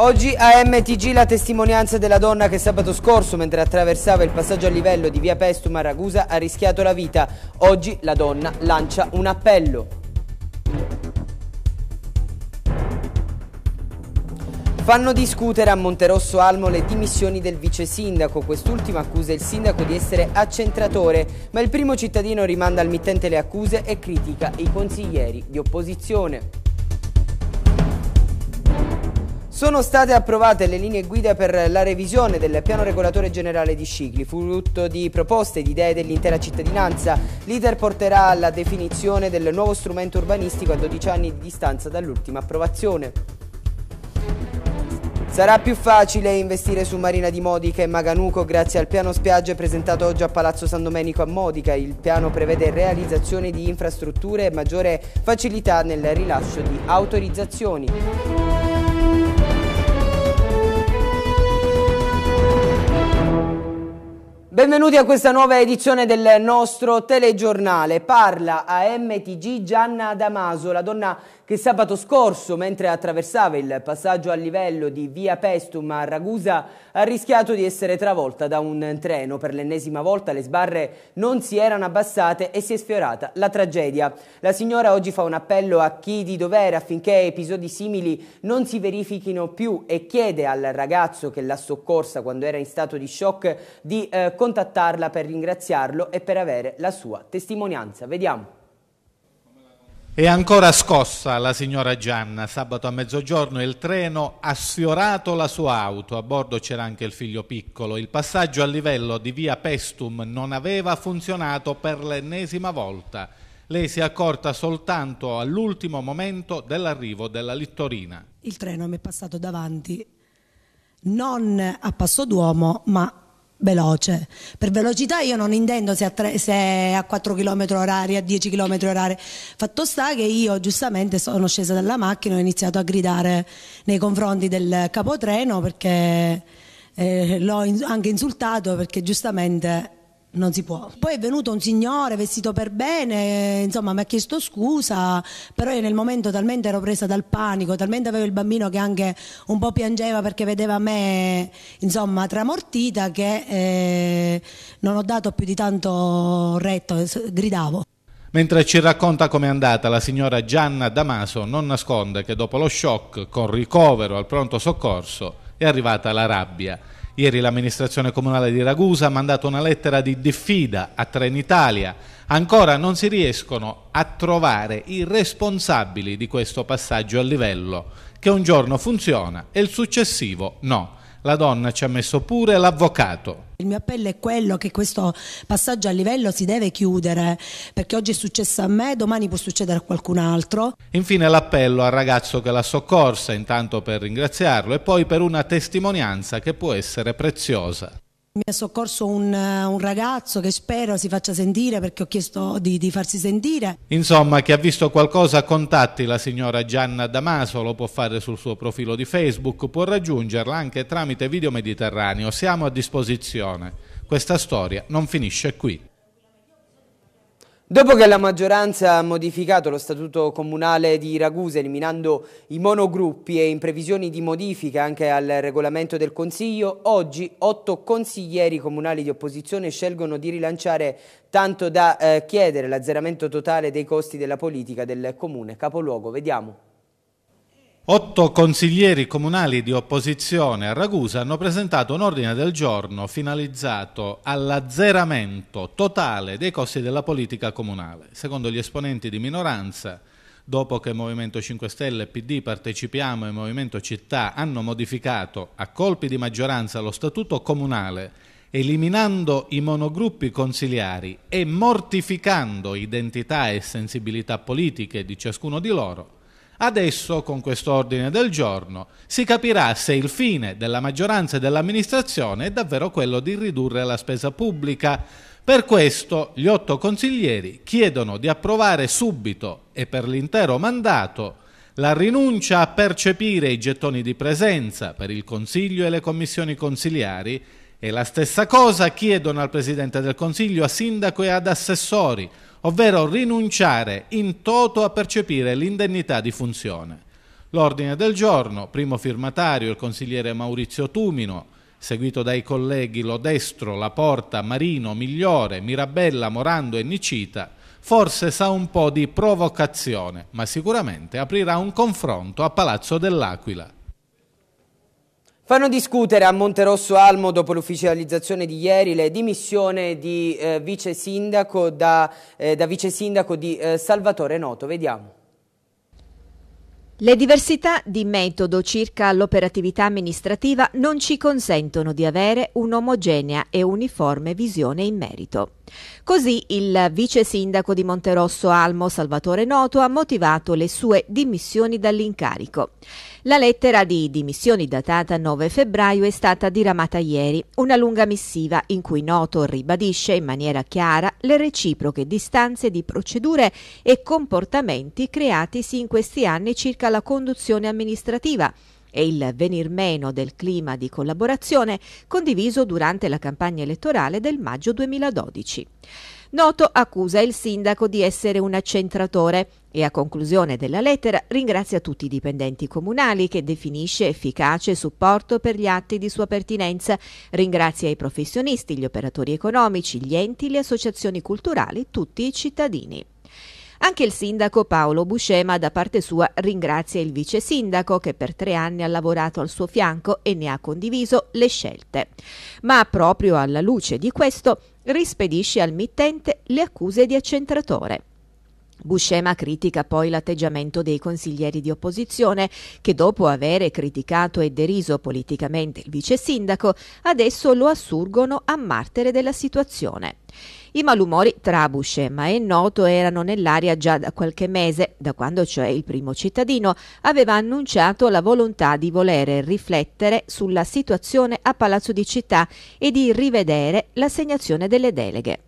Oggi a MTG la testimonianza della donna che sabato scorso, mentre attraversava il passaggio a livello di via Pestum a Ragusa, ha rischiato la vita. Oggi la donna lancia un appello. Fanno discutere a Monterosso Almo le dimissioni del vice sindaco. Quest'ultimo accusa il sindaco di essere accentratore, ma il primo cittadino rimanda al mittente le accuse e critica i consiglieri di opposizione. Sono state approvate le linee guida per la revisione del piano regolatore generale di Scicli, frutto di proposte e idee dell'intera cittadinanza. L'iter porterà alla definizione del nuovo strumento urbanistico a 12 anni di distanza dall'ultima approvazione. Sarà più facile investire su Marina di Modica e Maganuco grazie al piano spiagge presentato oggi a Palazzo San Domenico a Modica. Il piano prevede realizzazione di infrastrutture e maggiore facilità nel rilascio di autorizzazioni. Benvenuti a questa nuova edizione del nostro telegiornale. Parla a MTG Gianna Damaso, la donna che sabato scorso, mentre attraversava il passaggio a livello di via Pestum a Ragusa, ha rischiato di essere travolta da un treno. Per l'ennesima volta le sbarre non si erano abbassate e si è sfiorata la tragedia. La signora oggi fa un appello a chi di dovere affinché episodi simili non si verifichino più e chiede al ragazzo che l'ha soccorsa quando era in stato di shock di eh, contattarla per ringraziarlo e per avere la sua testimonianza. Vediamo. È ancora scossa la signora Gianna. Sabato a mezzogiorno il treno ha sfiorato la sua auto. A bordo c'era anche il figlio piccolo. Il passaggio a livello di via Pestum non aveva funzionato per l'ennesima volta. Lei si è accorta soltanto all'ultimo momento dell'arrivo della Littorina. Il treno mi è passato davanti non a passo d'uomo, ma veloce. Per velocità io non intendo se a, tre, se a 4 km orari, a 10 km orari. Fatto sta che io giustamente sono scesa dalla macchina e ho iniziato a gridare nei confronti del capotreno perché eh, l'ho anche insultato perché giustamente non si può. Poi è venuto un signore vestito per bene, insomma mi ha chiesto scusa, però io nel momento talmente ero presa dal panico, talmente avevo il bambino che anche un po' piangeva perché vedeva me, insomma, tramortita che eh, non ho dato più di tanto retto, gridavo. Mentre ci racconta com'è andata, la signora Gianna Damaso non nasconde che dopo lo shock, con ricovero al pronto soccorso, è arrivata la rabbia. Ieri l'amministrazione comunale di Ragusa ha mandato una lettera di diffida a Trenitalia. Ancora non si riescono a trovare i responsabili di questo passaggio a livello, che un giorno funziona e il successivo no. La donna ci ha messo pure l'avvocato. Il mio appello è quello che questo passaggio a livello si deve chiudere, perché oggi è successo a me, domani può succedere a qualcun altro. Infine l'appello al ragazzo che l'ha soccorsa, intanto per ringraziarlo e poi per una testimonianza che può essere preziosa mi ha soccorso un, eh, un, ragazzo che spero si faccia sentire perché ho chiesto di, di farsi sentire. Insomma, chi ha visto qualcosa contatti la signora Gianna Damaso, lo può fare sul suo profilo di Facebook, può raggiungerla anche tramite video mediterraneo, siamo a disposizione. Questa storia non finisce qui. Dopo che la maggioranza ha modificato lo statuto comunale di Ragusa eliminando i monogruppi e in previsione di modifica anche al regolamento del Consiglio, oggi otto consiglieri comunali di opposizione scelgono di rilanciare tanto da eh, chiedere l'azzeramento totale dei costi della politica del comune capoluogo. Vediamo. Otto consiglieri comunali di opposizione a Ragusa hanno presentato un ordine del giorno finalizzato all'azzeramento totale dei costi della politica comunale. Secondo gli esponenti di minoranza, dopo che Movimento 5 Stelle, PD, Partecipiamo e Movimento Città hanno modificato a colpi di maggioranza lo statuto comunale, eliminando i monogruppi consigliari e mortificando identità e sensibilità politiche di ciascuno di loro, Adesso, con quest'ordine del giorno, si capirà se il fine della maggioranza e dell'amministrazione è davvero quello di ridurre la spesa pubblica. Per questo gli otto consiglieri chiedono di approvare subito e per l'intero mandato la rinuncia a percepire i gettoni di presenza per il Consiglio e le commissioni consiliari e la stessa cosa chiedono al Presidente del Consiglio, a sindaco e ad assessori, ovvero rinunciare in toto a percepire l'indennità di funzione. L'ordine del giorno, primo firmatario il consigliere Maurizio Tumino, seguito dai colleghi Lodestro, Laporta, Marino, Migliore, Mirabella, Morando e Nicita, forse sa un po' di provocazione, ma sicuramente aprirà un confronto a Palazzo dell'Aquila. Fanno discutere a Monterosso Almo, dopo l'ufficializzazione di ieri, le dimissioni di, eh, vice sindaco da, eh, da vice sindaco di eh, Salvatore Noto. Vediamo. Le diversità di metodo circa l'operatività amministrativa non ci consentono di avere un'omogenea e uniforme visione in merito. Così il vice sindaco di Monterosso Almo, Salvatore Noto, ha motivato le sue dimissioni dall'incarico. La lettera di dimissioni datata 9 febbraio è stata diramata ieri, una lunga missiva in cui Noto ribadisce in maniera chiara le reciproche distanze di procedure e comportamenti creatisi in questi anni circa la conduzione amministrativa e il venir meno del clima di collaborazione condiviso durante la campagna elettorale del maggio 2012. Noto accusa il sindaco di essere un accentratore e a conclusione della lettera ringrazia tutti i dipendenti comunali che definisce efficace supporto per gli atti di sua pertinenza, ringrazia i professionisti, gli operatori economici, gli enti, le associazioni culturali, tutti i cittadini. Anche il sindaco Paolo Buscema da parte sua ringrazia il vice sindaco che per tre anni ha lavorato al suo fianco e ne ha condiviso le scelte. Ma proprio alla luce di questo rispedisce al mittente le accuse di accentratore. Buscema critica poi l'atteggiamento dei consiglieri di opposizione che dopo avere criticato e deriso politicamente il vice sindaco adesso lo assurgono a martire della situazione. I malumori trabusce, ma è noto, erano nell'aria già da qualche mese, da quando cioè il primo cittadino aveva annunciato la volontà di volere riflettere sulla situazione a Palazzo di Città e di rivedere l'assegnazione delle deleghe.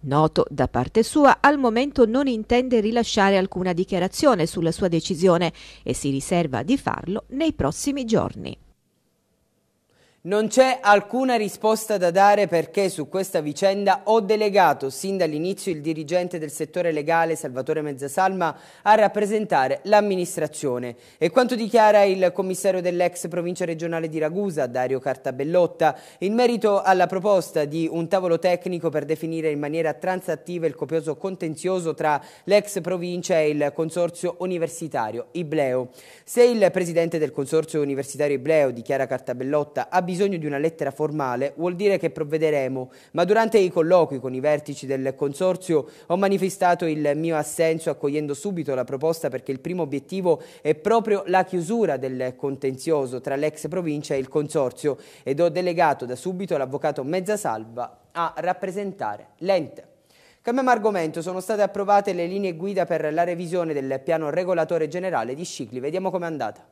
Noto da parte sua al momento non intende rilasciare alcuna dichiarazione sulla sua decisione e si riserva di farlo nei prossimi giorni. Non c'è alcuna risposta da dare perché su questa vicenda ho delegato sin dall'inizio il dirigente del settore legale Salvatore Mezzasalma a rappresentare l'amministrazione. E quanto dichiara il commissario dell'ex provincia regionale di Ragusa, Dario Cartabellotta, in merito alla proposta di un tavolo tecnico per definire in maniera transattiva il copioso contenzioso tra l'ex provincia e il consorzio universitario Ibleo. Se il presidente del consorzio universitario Ibleo, dichiara Cartabellotta, ha bisogno bisogno di una lettera formale vuol dire che provvederemo, ma durante i colloqui con i vertici del Consorzio ho manifestato il mio assenso accogliendo subito la proposta perché il primo obiettivo è proprio la chiusura del contenzioso tra l'ex provincia e il Consorzio ed ho delegato da subito l'avvocato Mezzasalva a rappresentare l'ente. Cambiamo argomento, sono state approvate le linee guida per la revisione del piano regolatore generale di Scicli, vediamo com'è andata.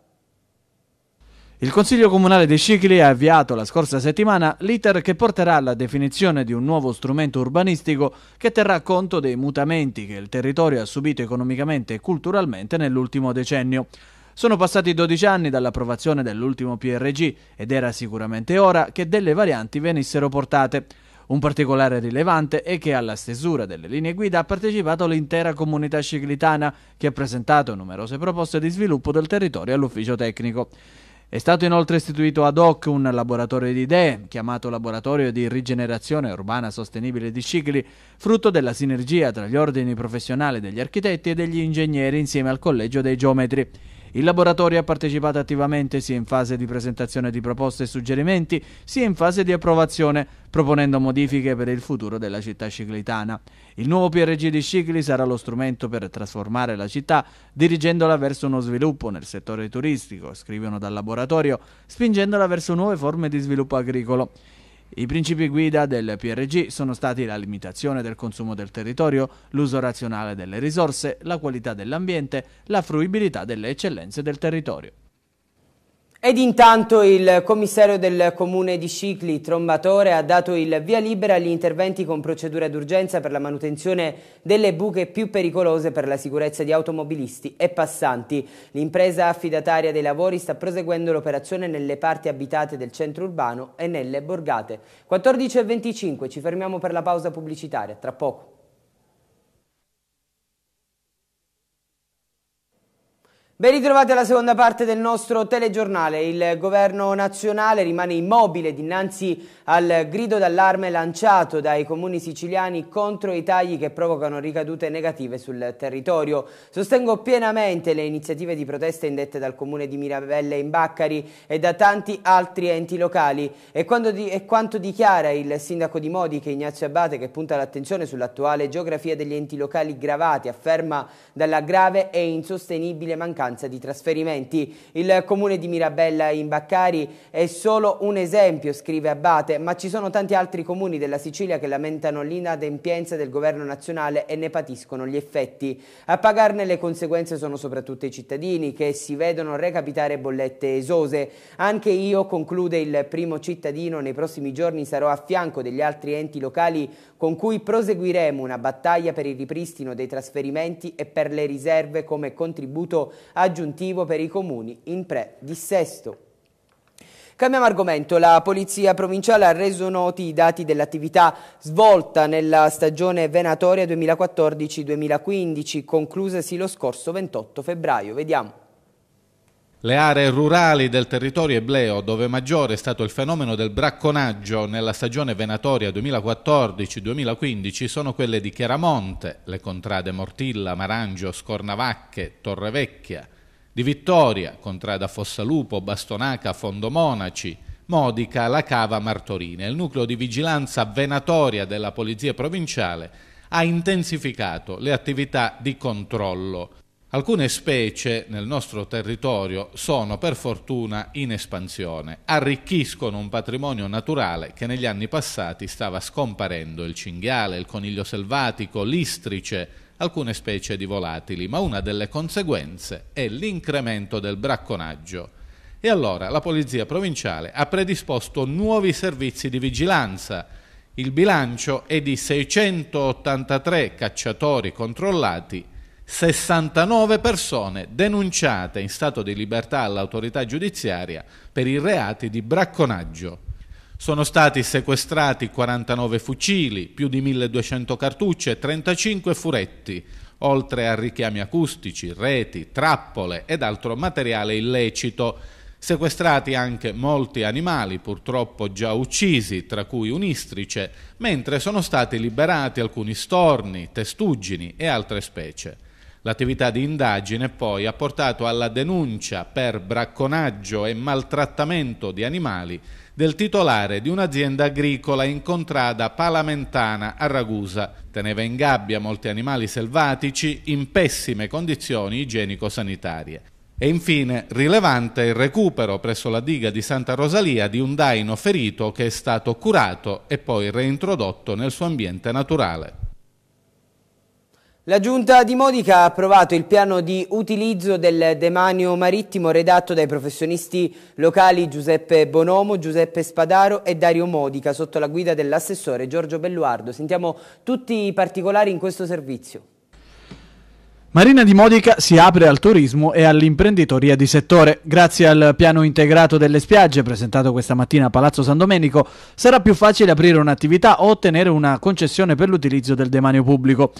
Il Consiglio Comunale di Scicli ha avviato la scorsa settimana l'iter che porterà alla definizione di un nuovo strumento urbanistico che terrà conto dei mutamenti che il territorio ha subito economicamente e culturalmente nell'ultimo decennio. Sono passati 12 anni dall'approvazione dell'ultimo PRG ed era sicuramente ora che delle varianti venissero portate. Un particolare rilevante è che alla stesura delle linee guida ha partecipato l'intera comunità ciclitana che ha presentato numerose proposte di sviluppo del territorio all'ufficio tecnico. È stato inoltre istituito ad hoc un laboratorio di idee, chiamato Laboratorio di Rigenerazione Urbana Sostenibile di Cicli, frutto della sinergia tra gli ordini professionali degli architetti e degli ingegneri insieme al Collegio dei Geometri. Il laboratorio ha partecipato attivamente sia in fase di presentazione di proposte e suggerimenti, sia in fase di approvazione, proponendo modifiche per il futuro della città ciclitana. Il nuovo PRG di Scicli sarà lo strumento per trasformare la città, dirigendola verso uno sviluppo nel settore turistico, scrivono dal laboratorio, spingendola verso nuove forme di sviluppo agricolo. I principi guida del PRG sono stati la limitazione del consumo del territorio, l'uso razionale delle risorse, la qualità dell'ambiente, la fruibilità delle eccellenze del territorio. Ed intanto il commissario del comune di Scicli, Trombatore, ha dato il via libera agli interventi con procedura d'urgenza per la manutenzione delle buche più pericolose per la sicurezza di automobilisti e passanti. L'impresa affidataria dei lavori sta proseguendo l'operazione nelle parti abitate del centro urbano e nelle borgate. 14.25, ci fermiamo per la pausa pubblicitaria, tra poco. Ben ritrovati alla seconda parte del nostro telegiornale. Il governo nazionale rimane immobile dinanzi al grido d'allarme lanciato dai comuni siciliani contro i tagli che provocano ricadute negative sul territorio. Sostengo pienamente le iniziative di protesta indette dal comune di Mirabelle in Baccari e da tanti altri enti locali. E, di, e quanto dichiara il sindaco di Modiche, Ignazio Abate, che punta l'attenzione sull'attuale geografia degli enti locali gravati, afferma dalla grave e insostenibile mancanza di trasferimenti. Il comune di Mirabella in Baccari è solo un esempio, scrive Abate, Scusate, ma ci sono tanti altri comuni della Sicilia che lamentano l'inadempienza del governo nazionale e ne patiscono gli effetti. A pagarne le conseguenze sono soprattutto i cittadini che si vedono recapitare bollette esose. Anche io, conclude il primo cittadino, nei prossimi giorni sarò a fianco degli altri enti locali con cui proseguiremo una battaglia per il ripristino dei trasferimenti e per le riserve come contributo aggiuntivo per i comuni in pre-dissesto. Cambiamo argomento, la Polizia Provinciale ha reso noti i dati dell'attività svolta nella stagione venatoria 2014-2015, conclusasi lo scorso 28 febbraio. Vediamo. Le aree rurali del territorio ebleo, dove maggiore è stato il fenomeno del bracconaggio nella stagione venatoria 2014-2015, sono quelle di Chiaramonte, le contrade Mortilla, Marangio, Scornavacche, Torrevecchia, di Vittoria, Contrada Fossalupo, Bastonaca, Fondomonaci, Modica, La Cava, Martorina. Il nucleo di vigilanza venatoria della Polizia Provinciale ha intensificato le attività di controllo. Alcune specie nel nostro territorio sono per fortuna in espansione, arricchiscono un patrimonio naturale che negli anni passati stava scomparendo, il cinghiale, il coniglio selvatico, l'istrice, alcune specie di volatili, ma una delle conseguenze è l'incremento del bracconaggio. E allora la Polizia Provinciale ha predisposto nuovi servizi di vigilanza. Il bilancio è di 683 cacciatori controllati 69 persone denunciate in stato di libertà all'autorità giudiziaria per i reati di bracconaggio. Sono stati sequestrati 49 fucili, più di 1200 cartucce, 35 furetti, oltre a richiami acustici, reti, trappole ed altro materiale illecito. Sequestrati anche molti animali, purtroppo già uccisi, tra cui un istrice, mentre sono stati liberati alcuni storni, testuggini e altre specie. L'attività di indagine poi ha portato alla denuncia per bracconaggio e maltrattamento di animali del titolare di un'azienda agricola in contrada palamentana a Ragusa. Teneva in gabbia molti animali selvatici in pessime condizioni igienico-sanitarie. E infine rilevante il recupero presso la diga di Santa Rosalia di un daino ferito che è stato curato e poi reintrodotto nel suo ambiente naturale. La Giunta di Modica ha approvato il piano di utilizzo del demanio marittimo redatto dai professionisti locali Giuseppe Bonomo, Giuseppe Spadaro e Dario Modica sotto la guida dell'assessore Giorgio Belluardo. Sentiamo tutti i particolari in questo servizio. Marina di Modica si apre al turismo e all'imprenditoria di settore. Grazie al piano integrato delle spiagge presentato questa mattina a Palazzo San Domenico sarà più facile aprire un'attività o ottenere una concessione per l'utilizzo del demanio pubblico.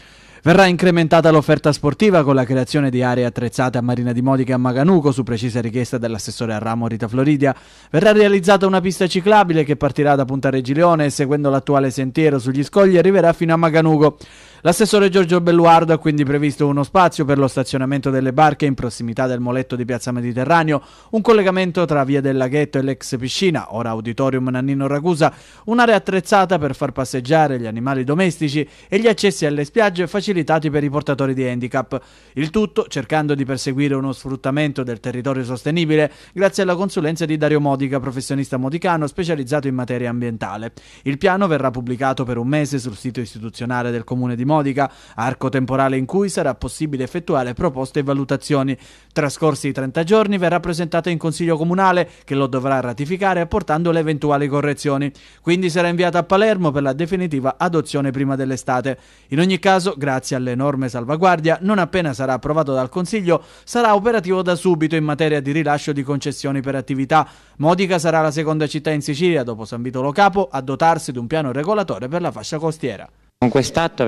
Verrà incrementata l'offerta sportiva con la creazione di aree attrezzate a Marina di Modica e a Maganuco su precisa richiesta dell'assessore al ramo Rita Floridia. Verrà realizzata una pista ciclabile che partirà da Punta Reggileone e seguendo l'attuale sentiero sugli scogli arriverà fino a Maganuco. L'assessore Giorgio Belluardo ha quindi previsto uno spazio per lo stazionamento delle barche in prossimità del moletto di Piazza Mediterraneo, un collegamento tra Via del Laghetto e l'ex piscina, ora Auditorium Nannino Ragusa, un'area attrezzata per far passeggiare gli animali domestici e gli accessi alle spiagge facilitati per i portatori di handicap. Il tutto cercando di perseguire uno sfruttamento del territorio sostenibile grazie alla consulenza di Dario Modica, professionista modicano specializzato in materia ambientale. Il piano verrà pubblicato per un mese sul sito istituzionale del Comune di Modica modica, arco temporale in cui sarà possibile effettuare proposte e valutazioni. Trascorsi i 30 giorni verrà presentata in Consiglio Comunale che lo dovrà ratificare apportando le eventuali correzioni. Quindi sarà inviata a Palermo per la definitiva adozione prima dell'estate. In ogni caso, grazie all'enorme salvaguardia, non appena sarà approvato dal Consiglio, sarà operativo da subito in materia di rilascio di concessioni per attività. Modica sarà la seconda città in Sicilia, dopo San Vitolo Capo, a dotarsi di un piano regolatore per la fascia costiera. Con quest'atto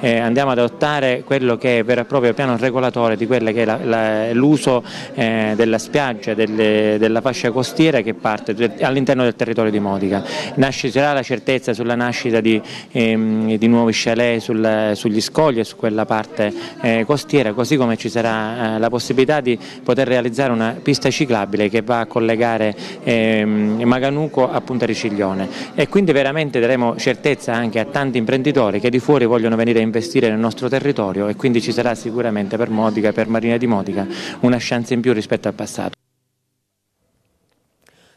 eh, andiamo ad adottare quello che è vero e proprio piano regolatore di quello che è l'uso eh, della spiaggia, delle, della fascia costiera che parte all'interno del territorio di Modica. Nascerà la certezza sulla nascita di, ehm, di nuovi chalet sul, sugli scogli e su quella parte eh, costiera, così come ci sarà eh, la possibilità di poter realizzare una pista ciclabile che va a collegare ehm, Maganuco a Punta Riciglione e quindi veramente daremo certezza anche a tanti imprenditori imprenditori che di fuori vogliono venire a investire nel nostro territorio e quindi ci sarà sicuramente per Modica e per Marina di Modica una chance in più rispetto al passato.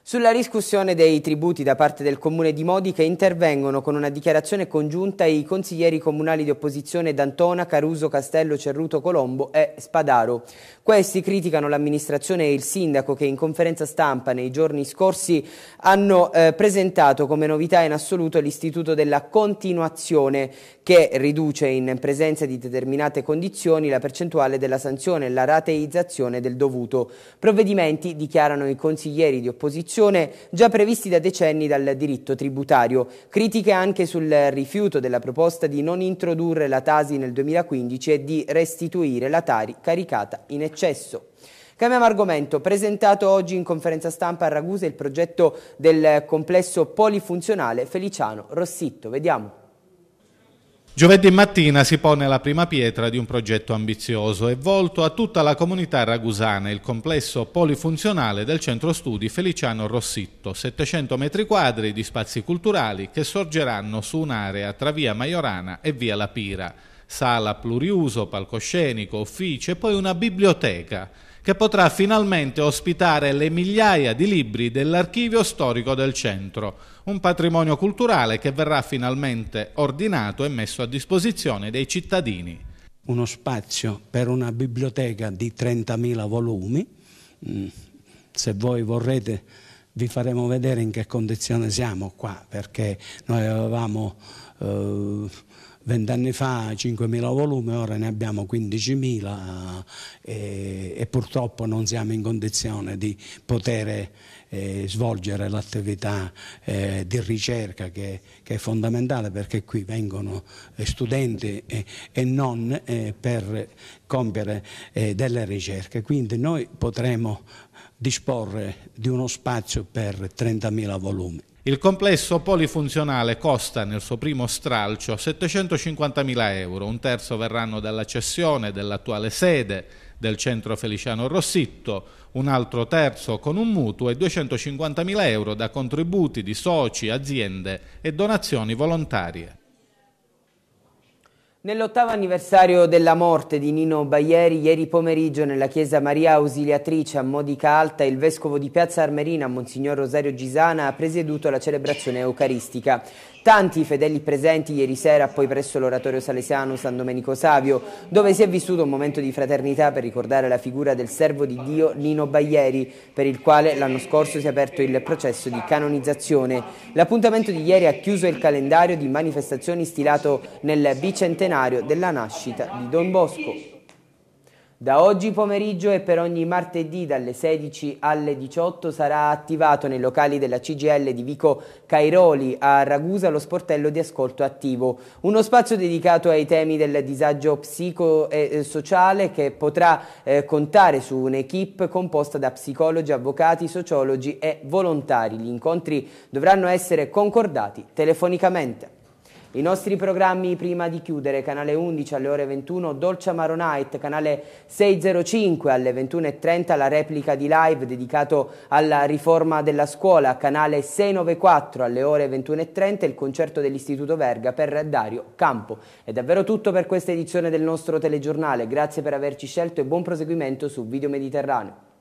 Sulla riscussione dei tributi da parte del Comune di Modica intervengono con una dichiarazione congiunta i consiglieri comunali di opposizione D'Antona, Caruso, Castello, Cerruto, Colombo e Spadaro. Questi criticano l'amministrazione e il sindaco che in conferenza stampa nei giorni scorsi hanno eh, presentato come novità in assoluto l'istituto della continuazione che riduce in presenza di determinate condizioni la percentuale della sanzione e la rateizzazione del dovuto. Provvedimenti, dichiarano i consiglieri di opposizione, già previsti da decenni dal diritto tributario. Critiche anche sul rifiuto della proposta di non introdurre la Tasi nel 2015 e di restituire la Tari caricata in eccesso eccesso. Cambiamo argomento. Presentato oggi in conferenza stampa a Ragusa il progetto del complesso polifunzionale Feliciano Rossitto. Vediamo. Giovedì mattina si pone la prima pietra di un progetto ambizioso e volto a tutta la comunità ragusana, il complesso polifunzionale del centro studi Feliciano Rossitto, 700 metri quadri di spazi culturali che sorgeranno su un'area tra via Maiorana e via La Pira sala pluriuso, palcoscenico, ufficio e poi una biblioteca che potrà finalmente ospitare le migliaia di libri dell'archivio storico del centro, un patrimonio culturale che verrà finalmente ordinato e messo a disposizione dei cittadini. Uno spazio per una biblioteca di 30.000 volumi, mm, se voi vorrete vi faremo vedere in che condizione siamo qua, perché noi avevamo... Eh, vent'anni fa 5.000 volumi, ora ne abbiamo 15.000 eh, e, e, purtroppo non siamo in condizione di poter eh, svolgere l'attività eh, di ricerca che, che, è fondamentale perché qui vengono eh, studenti e, e non eh, per compiere eh, delle ricerche. Quindi noi potremo disporre di uno spazio per 30.000 volumi. Il complesso polifunzionale costa nel suo primo stralcio 750.000 euro, un terzo verranno dalla cessione dell'attuale sede del centro Feliciano Rossitto, un altro terzo con un mutuo e 250.000 euro da contributi di soci, aziende e donazioni volontarie. Nell'ottavo anniversario della morte di Nino Baieri, ieri pomeriggio nella chiesa Maria Ausiliatrice a Modica Alta, il vescovo di Piazza Armerina, Monsignor Rosario Gisana, ha presieduto la celebrazione eucaristica. Tanti fedeli presenti ieri sera poi presso l'oratorio salesiano San Domenico Savio, dove si è vissuto un momento di fraternità per ricordare la figura del servo di Dio Nino Baglieri, per il quale l'anno scorso si è aperto il processo di canonizzazione. L'appuntamento di ieri ha chiuso il calendario di manifestazioni stilato nel bicentenario centenario della nascita di Don Bosco. Da oggi pomeriggio e per ogni martedì dalle 16 alle 18 sarà attivato nei locali della CGL di Vico Cairoli a Ragusa lo sportello di ascolto attivo, uno spazio dedicato ai temi del disagio psico-sociale eh, che potrà eh, contare su un'equipe composta da psicologi, avvocati, sociologi e volontari. Gli incontri dovranno essere concordati telefonicamente. I nostri programmi prima di chiudere, canale 11 alle ore 21, Dolce Amaro Night, canale 605 alle 21.30, la replica di live dedicato alla riforma della scuola, canale 694 alle ore 21.30, il concerto dell'Istituto Verga per Dario Campo. È davvero tutto per questa edizione del nostro telegiornale, grazie per averci scelto e buon proseguimento su Video Mediterraneo.